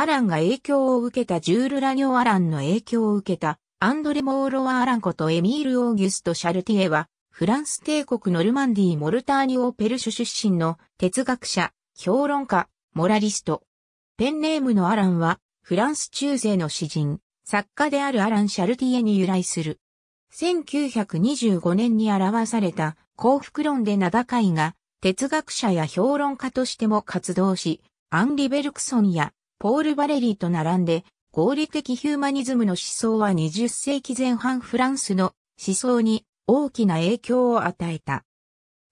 アランが影響を受けたジュール・ラニョ・アランの影響を受けたアンドレ・モーロワ・アランことエミール・オーギュスト・シャルティエは、フランス帝国ノルマンディ・モルターニオ・ペルシュ出身の哲学者、評論家、モラリスト。ペンネームのアランは、フランス中世の詩人、作家であるアラン・シャルティエに由来する。1925年に表された幸福論で名高いが、哲学者や評論家としても活動し、アンリ・ベルクソンやポール・バレリーと並んで、合理的ヒューマニズムの思想は20世紀前半フランスの思想に大きな影響を与えた。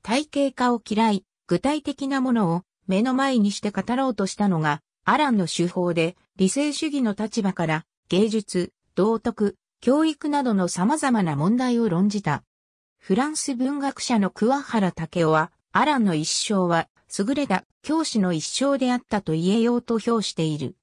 体系化を嫌い、具体的なものを目の前にして語ろうとしたのが、アランの手法で理性主義の立場から芸術、道徳、教育などの様々な問題を論じた。フランス文学者の桑原武夫は、アランの一生は優れた教師の一生であったと言えようと評している。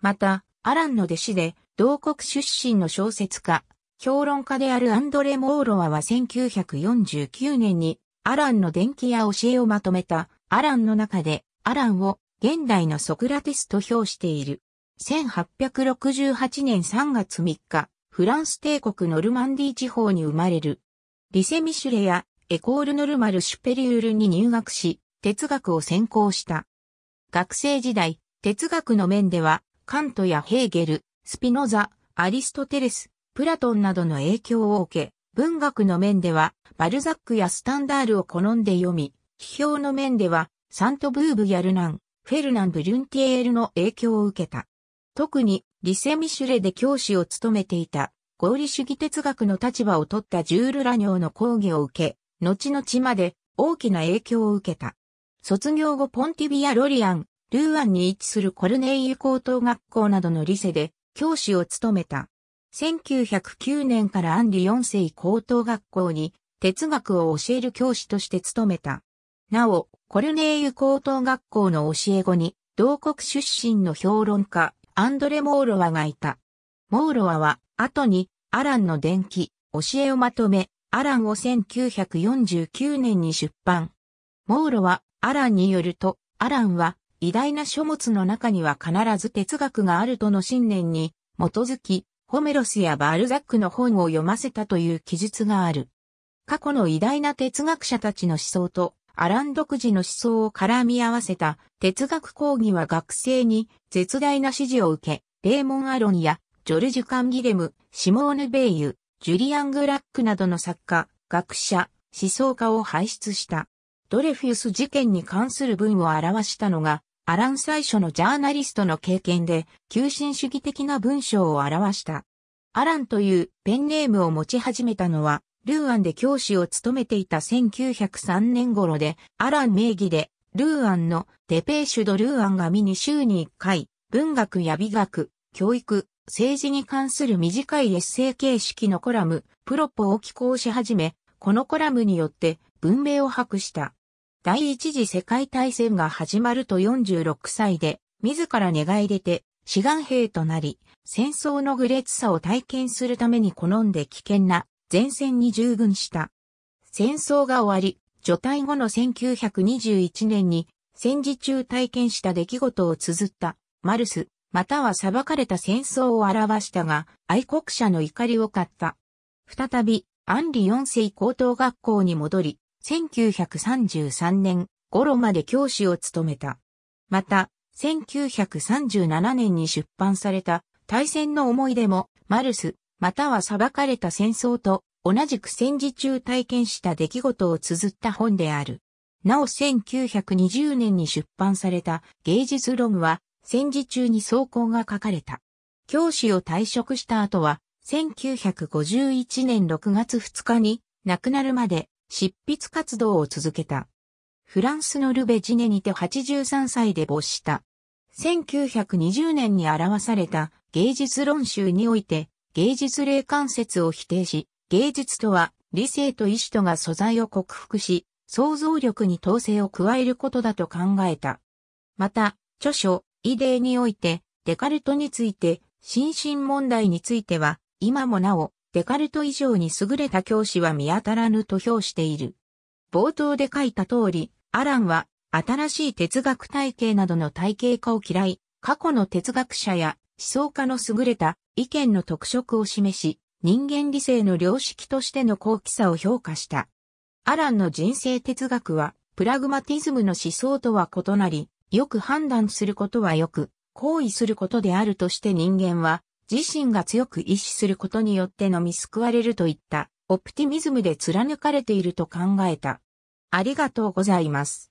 また、アランの弟子で、同国出身の小説家、評論家であるアンドレ・モーロアは1949年に、アランの伝記や教えをまとめた、アランの中で、アランを現代のソクラテスと評している。1868年3月3日、フランス帝国ノルマンディ地方に生まれる。リセ・ミシュレやエコール・ノルマル・シュペリュールに入学し、哲学を専攻した。学生時代、哲学の面では、カントやヘーゲル、スピノザ、アリストテレス、プラトンなどの影響を受け、文学の面では、バルザックやスタンダールを好んで読み、批評の面では、サントブーブ・やルナン、フェルナン・ブ・ルンティエールの影響を受けた。特に、リセ・ミシュレで教師を務めていた、合理主義哲学の立場を取ったジュール・ラニョーの講義を受け、後々まで大きな影響を受けた。卒業後ポンティビア・ロリアン、ルーアンに位置するコルネイユ高等学校などのリセで教師を務めた。1909年からアンリ4世高等学校に哲学を教える教師として務めた。なお、コルネイユ高等学校の教え子に、同国出身の評論家、アンドレ・モーロワがいた。モーロワは、後に、アランの伝記、教えをまとめ、アランを1949年に出版。モーロは、アランによると、アランは偉大な書物の中には必ず哲学があるとの信念に基づき、ホメロスやバルザックの本を読ませたという記述がある。過去の偉大な哲学者たちの思想とアラン独自の思想を絡み合わせた哲学講義は学生に絶大な支持を受け、レーモン・アロンやジョルジュ・カンギレム、シモーヌ・ベイユ、ジュリアン・グラックなどの作家、学者、思想家を輩出した。ドレフィウス事件に関する文を表したのが、アラン最初のジャーナリストの経験で、急進主義的な文章を表した。アランというペンネームを持ち始めたのは、ルーアンで教師を務めていた1903年頃で、アラン名義で、ルーアンのデペーシュド・ルーアンが見に週に1回、文学や美学、教育、政治に関する短いエッセイ形式のコラム、プロポを寄稿し始め、このコラムによって文明を博した。第一次世界大戦が始まると46歳で、自ら願い出て、志願兵となり、戦争の愚劣さを体験するために好んで危険な前線に従軍した。戦争が終わり、除隊後の1921年に戦時中体験した出来事を綴ったマルス、または裁かれた戦争を表したが、愛国者の怒りを買った。再び、アンリ世高等学校に戻り、1933年頃まで教師を務めた。また、1937年に出版された大戦の思い出も、マルス、または裁かれた戦争と同じく戦時中体験した出来事を綴った本である。なお1920年に出版された芸術論は戦時中に草稿が書かれた。教師を退職した後は1951年6月2日に亡くなるまで執筆活動を続けた。フランスのルベジネにて83歳で没した。1920年に表された芸術論集において芸術霊感説を否定し、芸術とは理性と意志とが素材を克服し、想像力に統制を加えることだと考えた。また、著書、イデーにおいて、デカルトについて、心身問題については、今もなお、デカルト以上に優れた教師は見当たらぬと評している。冒頭で書いた通り、アランは新しい哲学体系などの体系化を嫌い、過去の哲学者や思想家の優れた意見の特色を示し、人間理性の良識としての高貴さを評価した。アランの人生哲学は、プラグマティズムの思想とは異なり、よく判断することはよく、行為することであるとして人間は、自身が強く意志することによってのみ救われるといった、オプティミズムで貫かれていると考えた。ありがとうございます。